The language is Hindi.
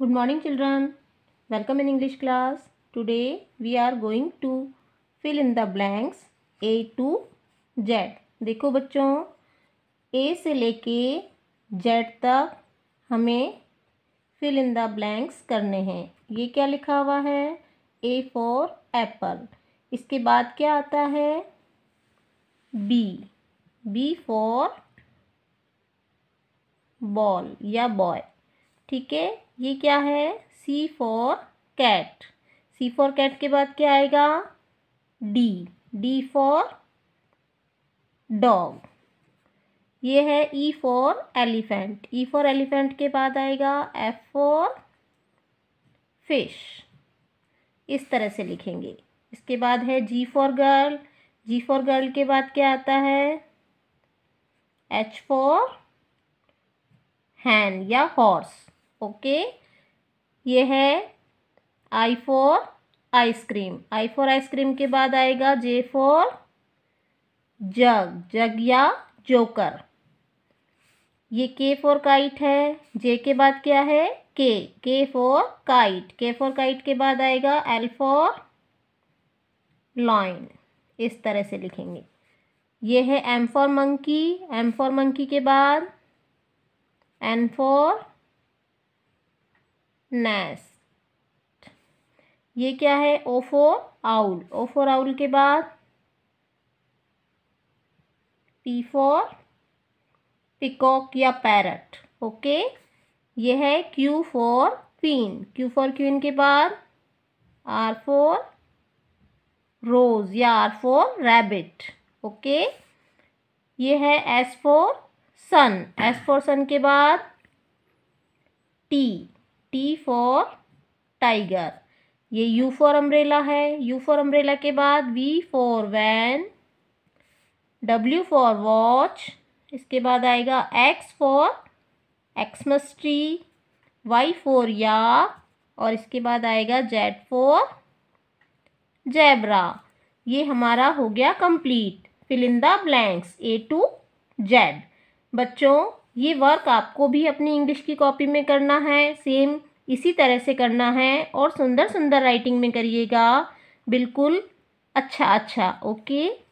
good morning children welcome in English class today we are going to fill in the blanks A to Z देखो बच्चों ए से लेके जेड तक हमें फिल इन द ब्लैंक्स करने हैं ये क्या लिखा हुआ है ए फॉर एप्पल इसके बाद क्या आता है बी बी फॉर बॉल या बॉय ठीक है ये क्या है C for cat C for cat के बाद क्या आएगा डी डी फॉर डॉग ये है E for elephant E for elephant के बाद आएगा एफ फॉर फिश इस तरह से लिखेंगे इसके बाद है G for girl G for girl के बाद क्या आता है एच फॉर हैन या हॉर्स ओके ये है I for ice cream I for ice cream के बाद आएगा जे फोर जग जग या जोकर ये के फोर काइट है जे के बाद क्या है K K for kite K for kite के बाद आएगा एल फोर लॉइन इस तरह से लिखेंगे ये है M for monkey M for monkey के बाद एन फोर नेस्ट ये क्या है O for owl O for owl के बाद पी फोर पिकॉक या पैरट ओके ये है Q for queen Q for queen के बाद आर फोर रोज या आर फोर रैबिट ओके ये है S for sun S for sun के बाद टी टी फॉर टाइगर ये यू फॉर अम्ब्रेला है यू फॉर अम्ब्रेला के बाद V for van W for watch इसके बाद आएगा X for Xmas tree Y for या और इसके बाद आएगा जेड फॉर जैबरा ये हमारा हो गया complete fill in the blanks A to Z बच्चों ये वर्क आपको भी अपनी इंग्लिश की कॉपी में करना है सेम इसी तरह से करना है और सुंदर सुंदर राइटिंग में करिएगा बिल्कुल अच्छा अच्छा ओके